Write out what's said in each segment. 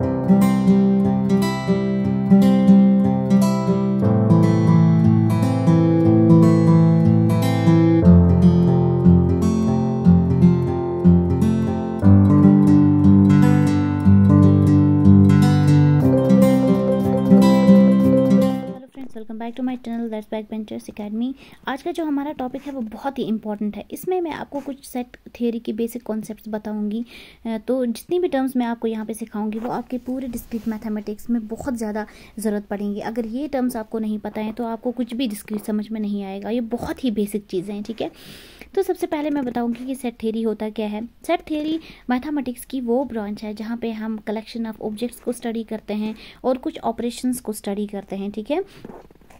Thank you. Academy आज का जो हमारा टॉपिक है वो बहुत ही इंपॉर्टेंट है इसमें मैं आपको कुछ सेट थियोरी के बेसिक कॉन्सेप्ट बताऊँगी तो जितनी भी टर्म्स मैं आपको यहाँ पर सिखाऊंगी वो आपके पूरे डिस्क्रिक्ट मैथमेटिक्स में बहुत ज़्यादा ज़रूरत पड़ेंगी अगर ये टर्म्स आपको नहीं पता है तो आपको कुछ भी डिस्क्रिक्ट समझ में नहीं आएगा ये बहुत ही बेसिक चीज़ें हैं ठीक है तो सबसे पहले मैं बताऊँगी कि सेट थेरी होता क्या है सेट थेरी मैथामेटिक्स की वो ब्रांच है जहाँ पे हम कलेक्शन ऑफ ऑब्जेक्ट्स को स्टडी करते हैं और कुछ ऑपरेशंस को स्टडी करते हैं ठीक है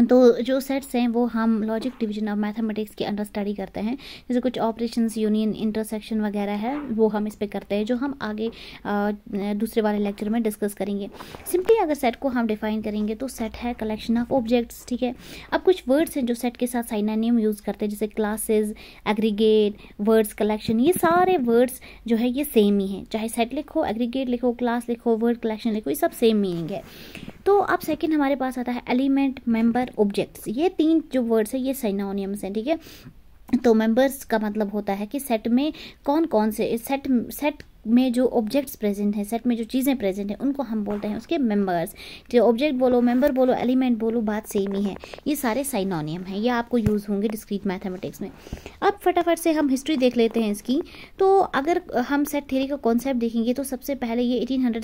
तो जो सेट्स हैं वो हम लॉजिक डिवीजन ऑफ मैथमेटिक्स के अंडर स्टडी करते हैं जैसे कुछ ऑपरेशंस यूनियन इंटरसेक्शन वगैरह है वो हम इस पर करते हैं जो हम आगे दूसरे वाले लेक्चर में डिस्कस करेंगे सिंपली अगर सेट को हम डिफाइन करेंगे तो सेट है कलेक्शन ऑफ ऑब्जेक्ट्स ठीक है अब कुछ वर्ड्स हैं जो सेट के साथ साइनानियम यूज़ करते हैं जैसे क्लासेज एग्रीगेट वर्ड्स कलेक्शन ये सारे वर्ड्स जो है ये सेम ही हैं चाहे सेट लिखो एग्रीगेट लिखो क्लास लिखो वर्ड कलेक्शन लिखो ये सब सेम मीनिंग है तो अब सेकेंड हमारे पास आता है एलिमेंट मेंबर ऑब्जेक्ट्स ये तीन जो वर्ड्स है ये सैनोनियम्स हैं ठीक है तो मेंबर्स का मतलब होता है कि सेट में कौन कौन से सेट सेट में जो ऑब्जेक्ट्स प्रेजेंट हैं सेट में जो चीज़ें प्रेजेंट हैं उनको हम बोलते हैं उसके मेम्बर्स जो ऑब्जेक्ट बोलो मेम्बर बोलो एलिमेंट बोलो बात सेम ही है ये सारे साइनोनियम हैं ये आपको यूज़ होंगे डिस्क्रीट मैथमेटिक्स में अब फटाफट से हम हिस्ट्री देख लेते हैं इसकी तो अगर हम सेट थेरी का कॉन्सेप्ट देखेंगे तो सबसे पहले ये एटीन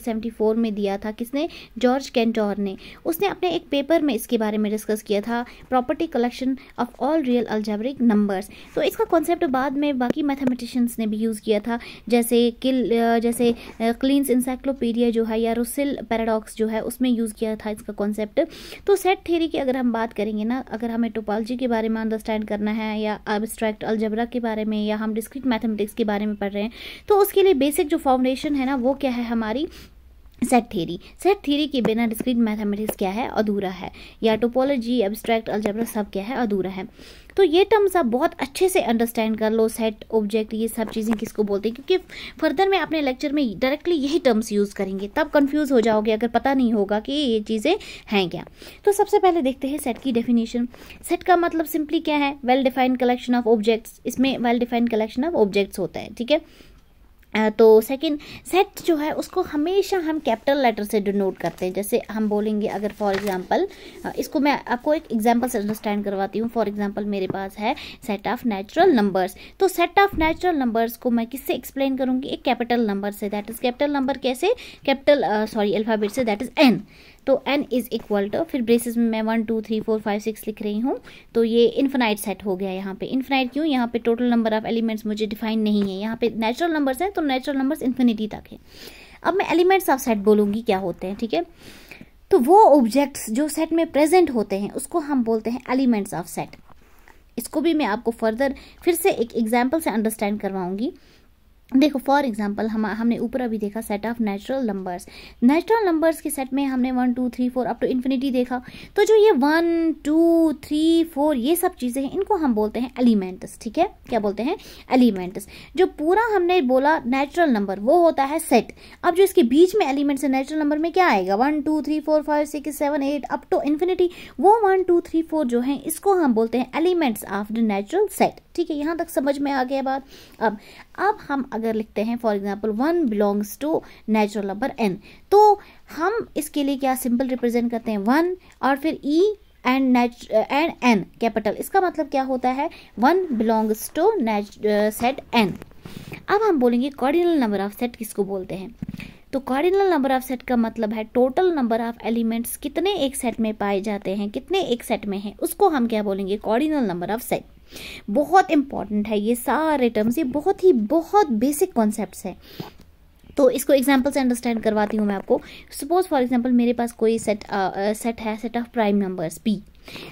में दिया था किसने जॉर्ज कैंटोर ने उसने अपने एक पेपर में इसके बारे में डिस्कस किया था property collection of all real algebraic numbers तो इसका कॉन्सेप्ट बाद में बाकी मैथमेटिशियंस ने भी यूज़ किया था जैसे किल जैसे क्लीन्स इंसाइक्लोपीडिया जो है या रुसिल पैराडॉक्स जो है उसमें यूज़ किया था इसका कॉन्सेप्ट तो सेट थेरी की अगर हम बात करेंगे ना अगर हमें टोपोलॉजी के बारे में अंडरस्टैंड करना है या एब्स्ट्रैक्ट अल्जबरा के बारे में या हम डिस्क्रिट मैथमेटिक्स के बारे में पढ़ रहे हैं तो उसके लिए बेसिक जो फाउंडेशन है ना वो क्या है हमारी सेट थ्योरी सेट थ्योरी के बिना डिस्क्रीट मैथमेटिक्स क्या है अधूरा है या टोपोलॉजी एब्स्ट्रैक्ट अल्जबरा सब क्या है अधूरा है तो ये टर्म्स आप बहुत अच्छे से अंडरस्टैंड कर लो सेट ऑब्जेक्ट ये सब चीज़ें किसको बोलते हैं क्योंकि फर्दर में अपने लेक्चर में डायरेक्टली यही टर्म्स यूज़ करेंगे तब कन्फ्यूज़ हो जाओगे अगर पता नहीं होगा कि ये चीज़ें हैं क्या तो सबसे पहले देखते हैं सेट की डेफिनेशन सेट का मतलब सिंपली क्या है well defined collection of objects इसमें well defined collection of objects होता है ठीक है तो सेकंड सेट जो है उसको हमेशा हम कैपिटल लेटर से डिनोट करते हैं जैसे हम बोलेंगे अगर फॉर एग्जांपल इसको मैं आपको एक एग्जांपल से अंडरस्टैंड करवाती हूँ फॉर एग्जांपल मेरे पास है सेट ऑफ नेचुरल नंबर्स तो सेट ऑफ नेचुरल नंबर्स को मैं किससे एक्सप्लेन करूँगी एक कैपिटल नंबर से दैट इज़ कैपिटल नंबर कैसे कैपिटल सॉरी अल्फ़ाबेट से दैट इज़ एन तो एन इज इक्वल टू फिर ब्रेसिस में मैं one two three four five six लिख रही हूँ तो ये इन्फिनाइट सेट हो गया यहाँ पे इन्फिनाइट क्यों यहाँ पे टोटल नंबर ऑफ एलिमेंट्स मुझे डिफाइन नहीं है यहाँ पे नेचुरल नंबर्स हैं तो नेचुरल नंबर्स इन्फिनिटी तक है अब मैं एलिमेंट्स ऑफ सेट बोलूँगी क्या होते हैं ठीक है थीके? तो वो ऑब्जेक्ट्स जो सेट में प्रेजेंट होते हैं उसको हम बोलते हैं एलिमेंट्स ऑफ सेट इसको भी मैं आपको फर्दर फिर से एक एग्जाम्पल से अंडरस्टैंड करवाऊंगी देखो फॉर एग्जाम्पल हम हमने ऊपर अभी देखा set of natural numbers natural numbers के सेट में हमने one two three four up to infinity देखा तो जो ये वन टू थ्री फोर ये सब चीज़ें हैं इनको हम बोलते हैं एलिमेंट्स ठीक है क्या बोलते हैं एलिमेंट्स जो पूरा हमने बोला नेचुरल नंबर वो होता है सेट अब जो इसके बीच में एलिमेंट्स है नेचुरल नंबर में क्या आएगा one two three four five six seven eight up to infinity वो वन टू थ्री फोर जो है इसको हम बोलते हैं elements of the natural set ठीक है यहाँ तक समझ में आ गया बात अब अब हम अगर लिखते हैं for example one belongs to natural number N तो हम इसके लिए क्या सिंपल रिप्रेजेंट करते हैं वन और फिर E and and N capital इसका मतलब क्या होता है one belongs to set N अब हम बोलेंगे कॉर्डिनल नंबर ऑफ सेट किसको बोलते हैं तो कॉर्डिनल नंबर ऑफ सेट का मतलब है टोटल नंबर ऑफ एलिमेंट्स कितने एक सेट में पाए जाते हैं कितने एक सेट में हैं उसको हम क्या बोलेंगे कॉर्डिनल नंबर ऑफ सेट बहुत इंपॉर्टेंट है ये सारे टर्म्स ये बहुत ही बहुत बेसिक कॉन्सेप्ट है तो इसको एग्जाम्पल से अंडरस्टैंड करवाती हूँ मैं आपको सपोज फॉर एग्जाम्पल मेरे पास कोई सेट सेट है set of prime numbers P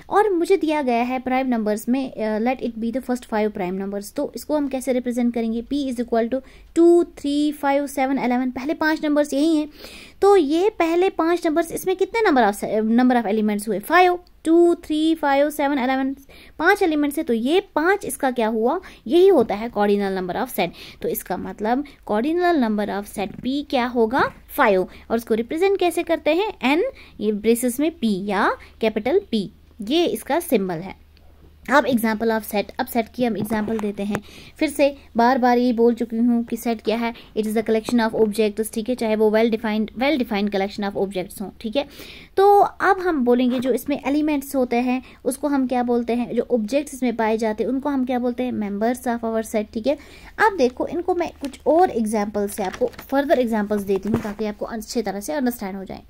और मुझे दिया गया है प्राइम नंबर्स में let it be the first five prime numbers तो इसको हम कैसे रिप्रेजेंट करेंगे P is equal to two three five seven eleven पहले पांच नंबर्स यही हैं तो ये पहले पांच नंबर्स इसमें कितने number of number of elements हुए five two three five seven eleven पांच एलिमेंट्स है तो ये पांच इसका क्या हुआ यही होता है कॉर्डिनल नंबर ऑफ सेट तो इसका मतलब cardinal number of set P क्या होगा फाइव और उसको रिप्रेजेंट कैसे करते हैं एन ये ब्रेसेस में पी या कैपिटल पी ये इसका सिंबल है अब एग्जाम्पल ऑफ सेट अब सेट की हम एग्जाम्पल देते हैं फिर से बार बार ये बोल चुकी हूँ कि सेट क्या है it is the collection of objects ठीक है चाहे वो well defined well defined collection of objects हों ठीक है तो अब हम बोलेंगे जो इसमें एलिमेंट्स होते हैं उसको हम क्या बोलते हैं जो ऑब्जेक्ट्स इसमें पाए जाते हैं उनको हम क्या बोलते हैं मेम्बर्स ऑफ आवर सेट ठीक है अब देखो इनको मैं कुछ और एग्जाम्पल्स से आपको फर्दर एग्जाम्पल्स देती हूँ ताकि आपको अच्छी तरह से अंडरस्टैंड हो जाए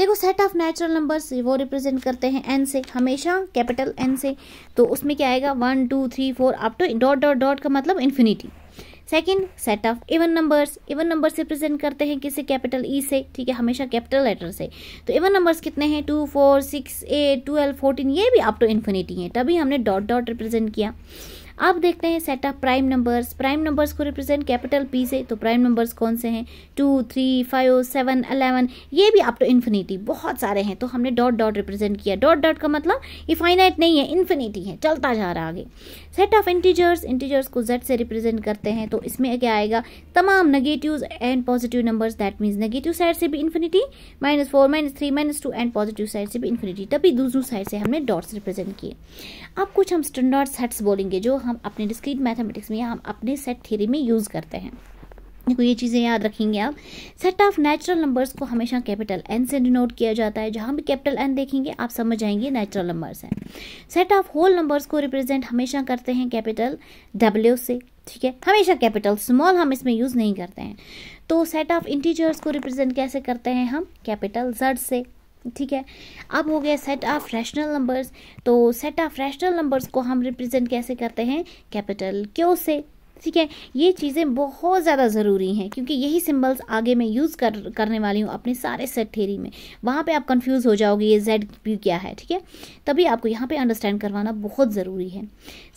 देखो सेट ऑफ नेचुरल नंबर्स वो रिप्रेजेंट करते हैं एन से हमेशा कैपिटल एन से तो उसमें क्या आएगा one two three four up to dot dot dot का मतलब infinity second set of even numbers even numbers represent करते हैं किसे कैपिटल ई e से ठीक है हमेशा कैपिटल लेटर से तो इवन नंबर्स कितने हैं two four six eight twelve fourteen ये भी अप टू इन्फिनिटी है तभी हमने डॉट डॉट रिप्रेजेंट किया अब देखते हैं set of prime numbers prime numbers को रिप्रेजेंट कैपिटल पी से तो प्राइम नंबर्स कौन से हैं two three five seven eleven ये भी अप टू इन्फिनिटी बहुत सारे हैं तो हमने डॉट डॉट रिप्रेजेंट किया डॉट डॉट का मतलब ये फाइनाइट नहीं है इन्फिनिटी है चलता जा रहा आगे सेट ऑफ इंटीजर्स इंटीजर्स को जेड से रिप्रेजेंट करते हैं तो इसमें क्या आएगा तमाम negative and positive numbers that means negative side से भी infinity minus four minus three minus two and positive side से भी इन्फिनिटी तभी दूसरी साइड से हमने डॉट्स रिप्रेजेंट किए अब कुछ हम स्टैंडर्ड सेट्स बोलेंगे जो हम हम अपने डिस्क्रीट मैथमेटिक्स में हम अपने सेट थ्योरी में यूज़ करते हैं देखो ये चीज़ें याद रखेंगे आप सेट ऑफ नेचुरल नंबर्स को हमेशा कैपिटल एन से डिनोट किया जाता है जहाँ भी कैपिटल एन देखेंगे आप समझ जाएंगे नेचुरल नंबर्स हैं सेट ऑफ होल नंबर्स को रिप्रेजेंट हमेशा करते हैं कैपिटल डब्ल्यू से ठीक है हमेशा कैपिटल स्मॉल हम इसमें यूज़ नहीं करते हैं तो सेट ऑफ इंटीजर्स को रिप्रेजेंट कैसे करते हैं हम कैपिटल जड से ठीक है अब हो गया सेट ऑफ रैशनल नंबर्स तो सेट ऑफ रैशनल नंबर्स को हम रिप्रेजेंट कैसे करते हैं कैपिटल क्यों से ठीक है ये चीज़ें बहुत ज़्यादा ज़रूरी हैं क्योंकि यही सिंबल्स आगे मैं यूज़ कर करने वाली हूँ अपने सारे सेट थेरी में वहाँ पे आप कंफ्यूज हो जाओगे ये जेड क्यू क्या है ठीक है तभी आपको यहाँ पे अंडरस्टैंड करवाना बहुत ज़रूरी है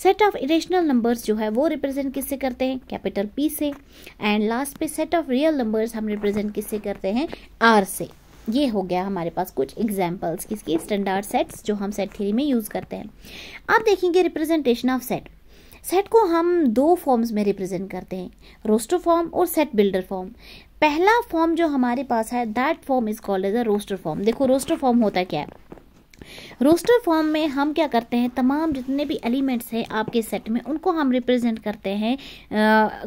सेट ऑफ इरेशनल नंबर्स जो है वो रिप्रेजेंट किससे करते हैं कैपिटल पी से एंड लास्ट पे सेट ऑफ रियल नंबर्स हम रिप्रेजेंट किससे करते हैं आर से ये हो गया हमारे पास कुछ एग्जाम्पल्स किसकी स्टैंडर्ड सेट्स जो हम सेट थ्री में यूज़ करते हैं अब देखेंगे रिप्रेजेंटेशन ऑफ सेट सेट को हम दो फॉर्म्स में रिप्रेजेंट करते हैं रोस्टर फॉर्म और सेट बिल्डर फॉर्म पहला फॉर्म जो हमारे पास है that form is called as a roster form देखो रोस्टर फॉर्म होता क्या है रोस्टर फॉर्म में हम क्या करते हैं तमाम जितने भी एलिमेंट्स हैं आपके सेट में उनको हम रिप्रेजेंट करते हैं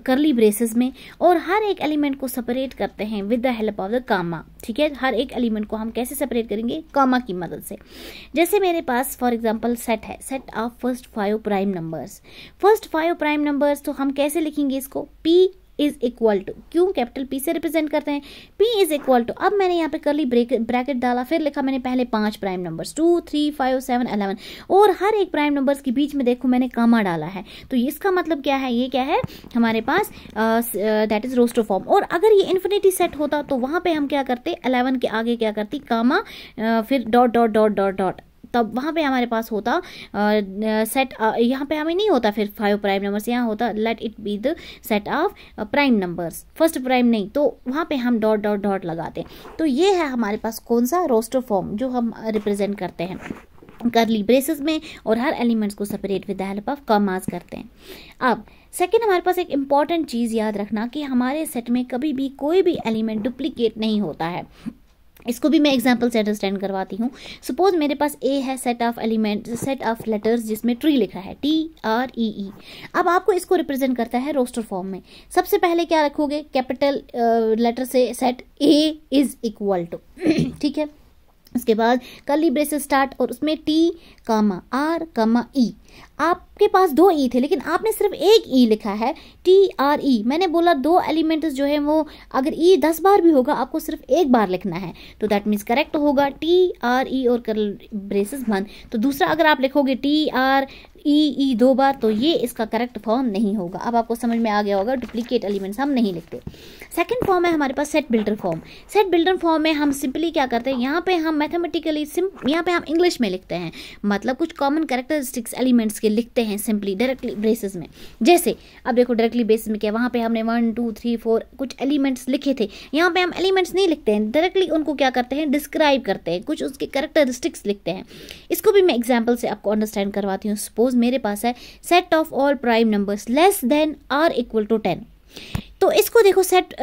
करली ब्रेसेस में और हर एक एलिमेंट को सेपरेट करते हैं with the help of the comma ठीक है हर एक एलिमेंट को हम कैसे सेपरेट करेंगे कामा की मदद से जैसे मेरे पास फॉर एग्जाम्पल सेट है set of first five prime numbers first five prime numbers तो हम कैसे लिखेंगे इसको पी इज इक्वल टू क्यों कैपिटल पी से रिप्रेजेंट करते हैं पी इज इक्वल टू अब मैंने यहाँ पे कर ली ब्रेक ब्रैकेट डाला फिर लिखा मैंने पहले पांच prime numbers two three five seven eleven और हर एक प्राइम नंबर्स के बीच में देखो मैंने कामा डाला है तो इसका मतलब क्या है ये क्या है हमारे पास दैट इज रोस्टर फॉर्म और अगर ये इन्फिनिटी सेट होता तो वहां पर हम क्या करते अलेवन के आगे क्या करती कामा फिर dot dot dot dot dot तब वहाँ पे हमारे पास होता सेट यहाँ पे हमें नहीं होता फिर फाइव प्राइम नंबर्स यहाँ होता let it be the set of prime numbers first prime नहीं तो वहाँ पे हम डॉट डॉट डॉट लगाते तो ये है हमारे पास कौन सा रोस्टर फॉर्म जो हम रिप्रेजेंट करते हैं करली ब्रेसेस में और हर एलिमेंट्स को separate with the help of commas करते हैं अब सेकेंड हमारे पास एक इम्पॉर्टेंट चीज़ याद रखना कि हमारे सेट में कभी भी कोई भी एलिमेंट डुप्लीकेट नहीं होता है इसको भी मैं एग्जाम्पल से अंडरस्टैंड करवाती हूँ सपोज मेरे पास ए है set of element set of letters जिसमें ट्री लिखा है टी आर ई ई अब आपको इसको रिप्रेजेंट करता है रोस्टर फॉर्म में सबसे पहले क्या रखोगे कैपिटल लेटर uh, से set A is equal to ठीक है उसके बाद कली ब्रेस स्टार्ट और उसमें टी कामा आर कामा ई आपके पास दो ई थे लेकिन आपने सिर्फ एक ई लिखा है टी आर ई मैंने बोला दो एलिमेंट्स जो है वो अगर ई दस बार भी होगा आपको सिर्फ एक बार लिखना है तो दैट मीन्स करेक्ट होगा टी आर ई और कल ब्रेसिस बंद तो दूसरा अगर आप लिखोगे T R E e, E e, दो बार तो ये इसका करेक्ट फॉर्म नहीं होगा अब आपको समझ में आ गया होगा डुप्लीकेट एलिमेंट्स हम नहीं लिखते सेकंड फॉर्म है हमारे पास set builder form set builder form में हम सिंपली क्या करते हैं यहाँ पे हम मैथमेटिकली सिम यहाँ पे हम इंग्लिश में लिखते हैं मतलब कुछ कॉमन करेक्टरिस्टिक्स एलिमेंट्स के लिखते हैं सिंपली डायरेक्टली बेसिस में जैसे अब देखो डायरेक्टली बेसिस में क्या वहाँ पे हमने वन टू थ्री फोर कुछ एलिमेंट्स लिखे थे यहाँ पे हम एलिमेंट्स नहीं लिखते हैं डायरेक्टली उनको क्या करते हैं डिस्क्राइब करते हैं कुछ उसके करेक्टरिस्टिक्स लिखते हैं इसको भी मैं एग्जाम्पल से आपको अंडरस्टैंड करवाती हूँ सपोज मेरे पास है set of all prime numbers less than or equal to ten तो इसको देखो सेट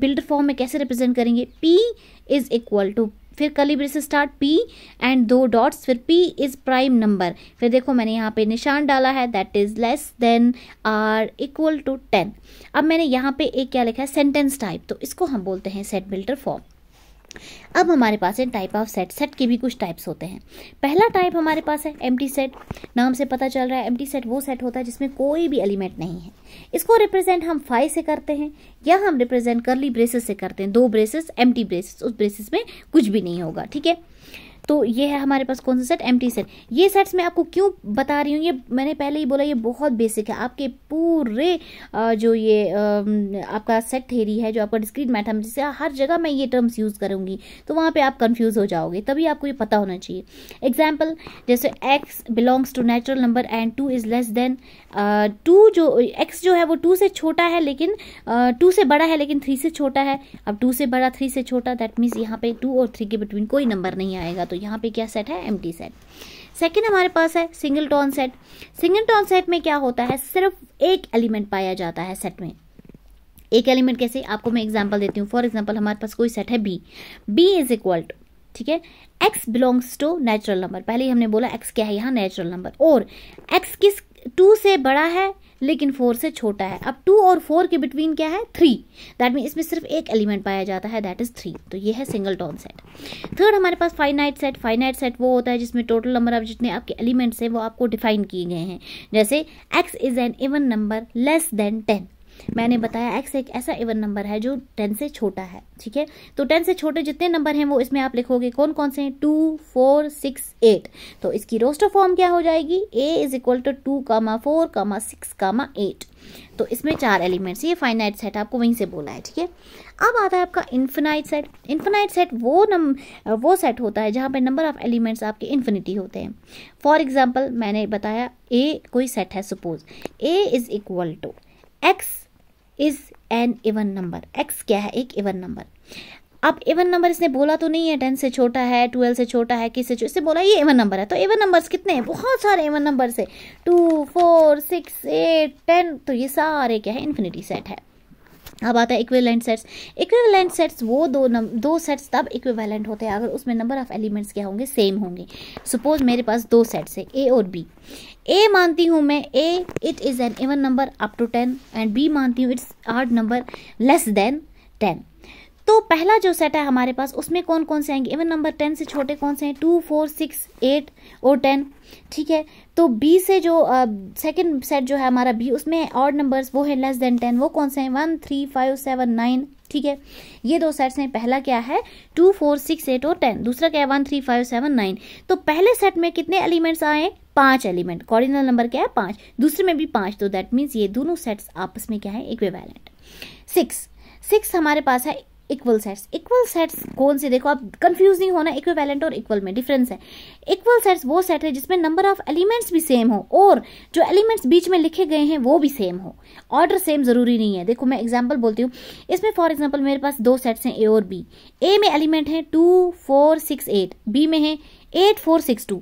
बिल्डर फॉर्म में कैसे रिप्रेजेंट करेंगे पी इज इक्वल टू फिर curly brace start P and दो डॉट्स फिर पी इज़ प्राइम नंबर फिर देखो मैंने यहाँ पे निशान डाला है that is less than or equal to ten अब मैंने यहाँ पे एक क्या लिखा है सेंटेंस टाइप तो इसको हम बोलते हैं सेट बिल्डर फॉर्म अब हमारे पास है टाइप ऑफ सेट सेट के भी कुछ टाइप्स होते हैं पहला टाइप हमारे पास है एम्प्टी सेट नाम से पता चल रहा है एम्प्टी सेट वो सेट होता है जिसमें कोई भी एलिमेंट नहीं है इसको रिप्रेजेंट हम फाइव से करते हैं या हम रिप्रेजेंट करली ब्रेसेस से करते हैं दो ब्रेसेस एम्प्टी ब्रेसेस उस ब्रेसेस में कुछ भी नहीं होगा ठीक है तो ये है हमारे पास कौन सा सेट एम सेट ये सेट्स मैं आपको क्यों बता रही हूँ ये मैंने पहले ही बोला ये बहुत बेसिक है आपके पूरे जो ये आपका सेट थेरी है जो आपका डिस्क्रीट मैथम जिससे हर जगह मैं ये टर्म्स यूज़ करूँगी तो वहाँ पर आप कन्फ्यूज़ हो जाओगे तभी आपको ये पता होना चाहिए एग्जाम्पल जैसे X belongs to natural number and two is less than two जो एक्स जो है वो टू से छोटा है लेकिन टू से बड़ा है लेकिन थ्री से छोटा है अब टू से बड़ा थ्री से छोटा दैट मीन्स यहाँ पे टू और थ्री के बिटवीन कोई नंबर नहीं आएगा तो तो यहाँ पे क्या सेट है एम सेट सेकेंड हमारे पास है singleton set singleton set में क्या होता है सिर्फ एक एलिमेंट पाया जाता है सेट में एक एलिमेंट कैसे आपको मैं एग्जाम्पल देती हूँ फॉर एग्जाम्पल हमारे पास कोई सेट है B B is equal to ठीक है X belongs to natural number पहले ही हमने बोला एक्स क्या है यहाँ नेचुरल नंबर और एक्स किस टू से बड़ा है लेकिन फोर से छोटा है अब टू और फोर के बिटवीन क्या है थ्री दैट मीन इसमें सिर्फ एक एलिमेंट पाया जाता है दैट इज थ्री तो ये है सिंगल टॉन सेट थर्ड हमारे पास फाइनाइट सेट फाइनाइट सेट वो होता है जिसमें टोटल नंबर ऑफ जितने आपके एलिमेंट्स हैं वो आपको डिफाइन किए गए हैं जैसे X is an even number less than ten मैंने बताया एक्स एक ऐसा इवन नंबर है जो टेन से छोटा है ठीक है तो टेन से छोटे जितने नंबर हैं वो इसमें आप लिखोगे कौन कौन से हैं टू फोर सिक्स एट तो इसकी रोस्टर फॉर्म क्या हो जाएगी A is equal to two comma four comma six comma eight तो इसमें चार एलिमेंट्स ये फाइनाइट सेट आपको वहीं से बोला है ठीक है अब आता है आपका इन्फिनाइट सेट इन्फिनाइट सेट वो नम वो सेट होता है जहाँ पर नंबर ऑफ एलिमेंट्स आपके इन्फिनिटी होते हैं फॉर एग्जाम्पल मैंने बताया ए कोई सेट है suppose A is equal to X is an even number X क्या है एक इवन नंबर अब इवन नंबर इसने बोला तो नहीं है टेन से छोटा है ट्वेल्व से छोटा है किस से इसने बोला ये इवन नंबर है तो इवन नंबर्स कितने हैं बहुत सारे इवन नंबर्स है two four six eight ten तो ये सारे क्या है इन्फिनिटी सेट है अब आता है इक्विवेलेंट सेट्स इक्विवेलेंट सेट्स वो दो नम, दो सेट्स तब इक्विवेलेंट होते हैं अगर उसमें नंबर ऑफ एलिमेंट्स क्या होंगे सेम होंगे सपोज मेरे पास दो सेट्स है ए और बी ए मानती हूँ मैं A it is an even number up to ten and B मानती हूँ it's odd number less than ten तो पहला जो सेट है हमारे पास उसमें कौन कौन से आएंगे इवन नंबर टेन से छोटे कौन से हैं टू फोर सिक्स एट और टेन ठीक है तो बी से जो सेकंड uh, सेट जो है हमारा बी उसमें और नंबर्स वो है लेस देन टेन वो कौन से हैं one three five seven nine ठीक है ये दो सेट्स हैं पहला क्या है टू फोर सिक्स एट और टेन दूसरा क्या है one three five seven nine तो पहले सेट में कितने एलिमेंट्स आए पांच एलिमेंट कॉर्डिनल नंबर क्या है पांच दूसरे में भी पांच तो दैट मीन्स ये दोनों सेट्स आपस में क्या है इक्विवेलेंट सिक्स सिक्स हमारे पास है इक्वल सेट्स इक्वल सेट्स कौन से देखो आप कंफ्यूज नहीं होना इक्विवेलेंट और इक्वल में डिफरेंस है इक्वल सेट्स वो सेट है जिसमें नंबर ऑफ एलिमेंट्स भी सेम हो और जो एलिमेंट्स बीच में लिखे गए हैं वो भी सेम हो ऑर्डर सेम जरूरी नहीं है देखो मैं एग्जांपल बोलती हूँ इसमें फॉर एग्जांपल मेरे पास दो सेट्स हैं ए और बी ए में एलिमेंट है two four six eight B में है एट फोर सिक्स टू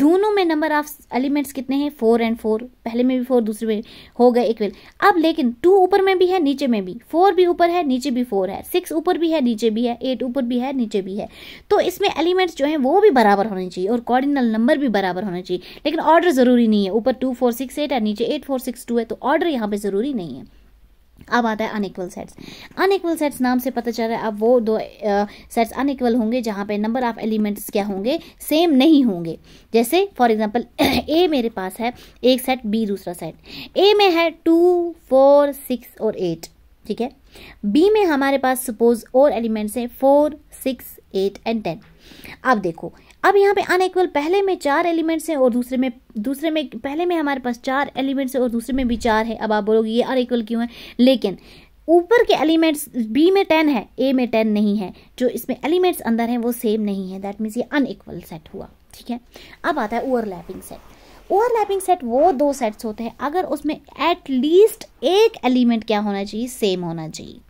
दोनों में नंबर ऑफ एलिमेंट्स कितने हैं फोर एंड फोर पहले में भी फोर दूसरे में हो गए इक्वल अब लेकिन टू ऊपर में भी है नीचे में भी फोर भी ऊपर है नीचे भी फोर है सिक्स ऊपर भी है नीचे भी है एट ऊपर भी है नीचे भी है तो इसमें एलिमेंट्स जो है वो भी बराबर होने चाहिए और कॉर्डिनल नंबर भी बराबर होना चाहिए लेकिन ऑर्डर जरूरी नहीं है ऊपर टू फोर सिक्स एट है नीचे एट फोर सिक्स टू है तो ऑर्डर यहाँ पे जरूरी नहीं है अब आता है अनइक्वल सेट्स अनइक्वल सेट्स नाम से पता चल रहा है अब वो दो सेट्स अनइक्वल होंगे जहाँ पे नंबर ऑफ एलिमेंट्स क्या होंगे सेम नहीं होंगे जैसे फॉर एग्जांपल ए मेरे पास है एक सेट बी दूसरा सेट ए में है टू फोर सिक्स और एट ठीक है बी में हमारे पास सपोज और एलिमेंट्स हैं four six eight and ten अब देखो अब यहाँ पे अनइक्वल पहले में चार एलिमेंट्स हैं और दूसरे में दूसरे में पहले में हमारे पास चार एलिमेंट्स हैं और दूसरे में भी चार है अब आप बोलोगे ये अनइक्वल क्यों है लेकिन ऊपर के एलिमेंट्स बी में टेन है ए में टेन नहीं है जो इसमें एलिमेंट्स अंदर हैं वो सेम नहीं है दैट मीन्स ये अनइक्वल सेट हुआ ठीक है अब आता है ओवरलैपिंग सेट ओवरलैपिंग सेट वो दो सेट्स होते हैं अगर उसमें एट लीस्ट एक एलिमेंट क्या होना चाहिए सेम होना चाहिए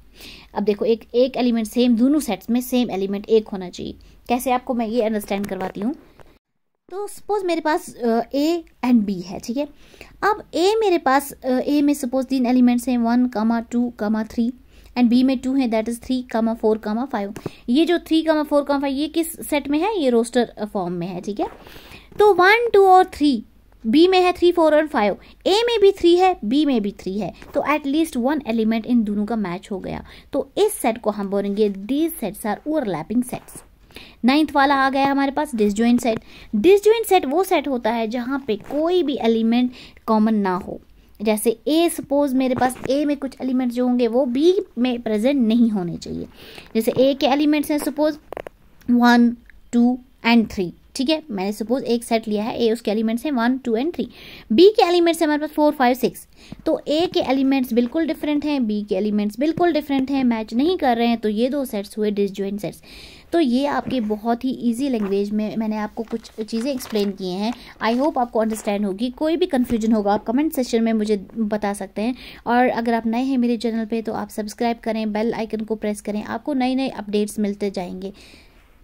अब देखो एक एक एलिमेंट सेम दोनों सेट्स में सेम एलिमेंट एक होना चाहिए कैसे आपको मैं ये अंडरस्टैंड करवाती हूँ तो सपोज मेरे पास ए एंड बी है ठीक है अब ए मेरे पास ए में सपोज तीन एलिमेंट्स हैं one comma two comma three and B में टू है that is three comma four comma five ये जो three comma four comma five ये किस सेट में है ये रोस्टर फॉर्म में है ठीक है तो वन टू और थ्री बी में है थ्री फोर और फाइव ए में भी थ्री है बी में भी थ्री है तो एटलीस्ट वन एलिमेंट इन दोनों का मैच हो गया तो इस सेट को हम बोलेंगे these sets are overlapping sets ninth वाला आ गया हमारे पास डिसजॉइंट सेट ज्वाइंट सेट वो सेट होता है जहाँ पे कोई भी एलिमेंट कॉमन ना हो जैसे ए सपोज मेरे पास ए में कुछ एलिमेंट जो होंगे वो बी में प्रेजेंट नहीं होने चाहिए जैसे ए के एलिमेंट्स हैं suppose one two and three ठीक है मैंने सपोज एक सेट लिया है ए उसके एलिमेंट्स हैं one two and three B के एलिमेंट्स हैं हमारे पास फोर फाइव सिक्स तो ए के एलिमेंट्स बिल्कुल डिफरेंट हैं बी के एलिमेंट्स बिल्कुल डिफरेंट हैं मैच नहीं कर रहे हैं तो ये दो सेट्स हुए डिसजॉइंट सेट्स तो ये आपके बहुत ही इजी लैंग्वेज में मैंने आपको कुछ चीज़ें एक्सप्लेन किए हैं आई होप आपको अंडरस्टैंड होगी कोई भी कन्फ्यूजन होगा आप कमेंट सेशन में मुझे बता सकते हैं और अगर आप नए हैं मेरे चैनल पर तो आप सब्सक्राइब करें बेल आइकन को प्रेस करें आपको नए नए अपडेट्स मिलते जाएंगे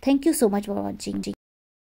thank you so much for watching ji